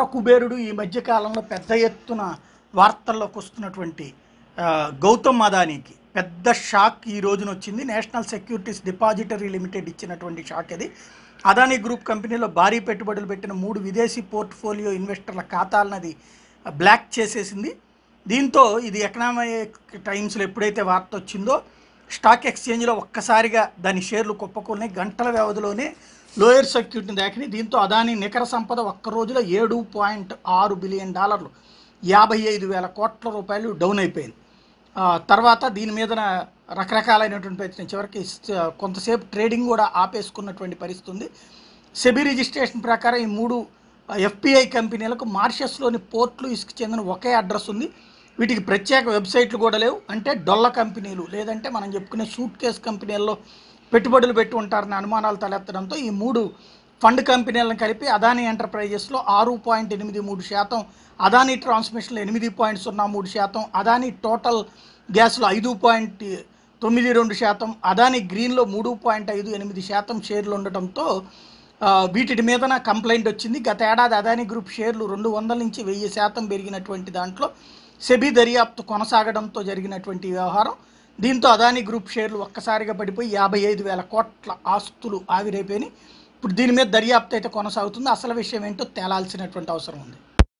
చక్ర కుబేరుడు ఈ మధ్యకాలంలో పెద్ద ఎత్తున వార్తల్లోకి వస్తున్నటువంటి గౌతమ్ అదానీకి పెద్ద షాక్ ఈ రోజున వచ్చింది నేషనల్ సెక్యూరిటీస్ డిపాజిటరీ లిమిటెడ్ ఇచ్చినటువంటి షాక్ ఇది అదానీ గ్రూప్ కంపెనీలో భారీ పెట్టుబడులు పెట్టిన మూడు విదేశీ పోర్ట్ఫోలియో ఇన్వెస్టర్ల ఖాతాలనది బ్లాక్ చేసేసింది దీంతో ఇది ఎకనామిక్ టైమ్స్లో ఎప్పుడైతే వార్త వచ్చిందో స్టాక్ ఎక్స్చేంజ్లో ఒక్కసారిగా దాని షేర్లు కుప్పకొని గంటల వ్యవధిలోనే లోయర్ సర్క్యూట్ని దాకిని దీంతో అదాని నికర సంపద ఒక్క రోజులో ఏడు పాయింట్ ఆరు బిలియన్ డాలర్లు యాభై ఐదు వేల కోట్ల రూపాయలు డౌన్ అయిపోయింది తర్వాత దీని మీద రకరకాలైనటువంటి ప్రయత్నం చివరికి కొంతసేపు ట్రేడింగ్ కూడా ఆపేసుకున్నటువంటి పరిస్థితి ఉంది సెబీ రిజిస్ట్రేషన్ ప్రకారం ఈ మూడు ఎఫ్పిఐ కంపెనీలకు మార్షస్లోని పోర్ట్లు ఇసుకు చెందిన ఒకే అడ్రస్ ఉంది వీటికి ప్రత్యేక వెబ్సైట్లు కూడా లేవు అంటే డొల్ల కంపెనీలు లేదంటే మనం చెప్పుకునే సూట్ కేస్ కంపెనీల్లో పెట్టుబడులు పెట్టి ఉంటారన్న అనుమానాలు తలెత్తడంతో ఈ మూడు ఫండ్ కంపెనీలను కలిపి అదానీ ఎంటర్ప్రైజెస్లో ఆరు పాయింట్ ఎనిమిది మూడు శాతం అదానీ ట్రాన్స్మిషన్లో ఎనిమిది పాయింట్ సున్నా మూడు శాతం అదానీ టోటల్ గ్యాస్లో ఐదు పాయింట్ తొమ్మిది రెండు శాతం అదానీ గ్రీన్లో మూడు పాయింట్ ఐదు ఎనిమిది శాతం షేర్లు ఉండటంతో వీటి మీద కంప్లైంట్ వచ్చింది గత ఏడాది అదానీ గ్రూప్ షేర్లు రెండు వందల నుంచి వెయ్యి శాతం పెరిగినటువంటి దాంట్లో సెబీ దర్యాప్తు కొనసాగడంతో జరిగినటువంటి వ్యవహారం దీంతో అదానీ గ్రూప్ షేర్లు ఒక్కసారిగా పడిపోయి యాభై ఐదు వేల కోట్ల ఆస్తులు ఆవిరైపోయినాయి ఇప్పుడు దీని మీద దర్యాప్తు అయితే కొనసాగుతుంది అసలు విషయం ఏంటో తేలాల్సినటువంటి అవసరం ఉంది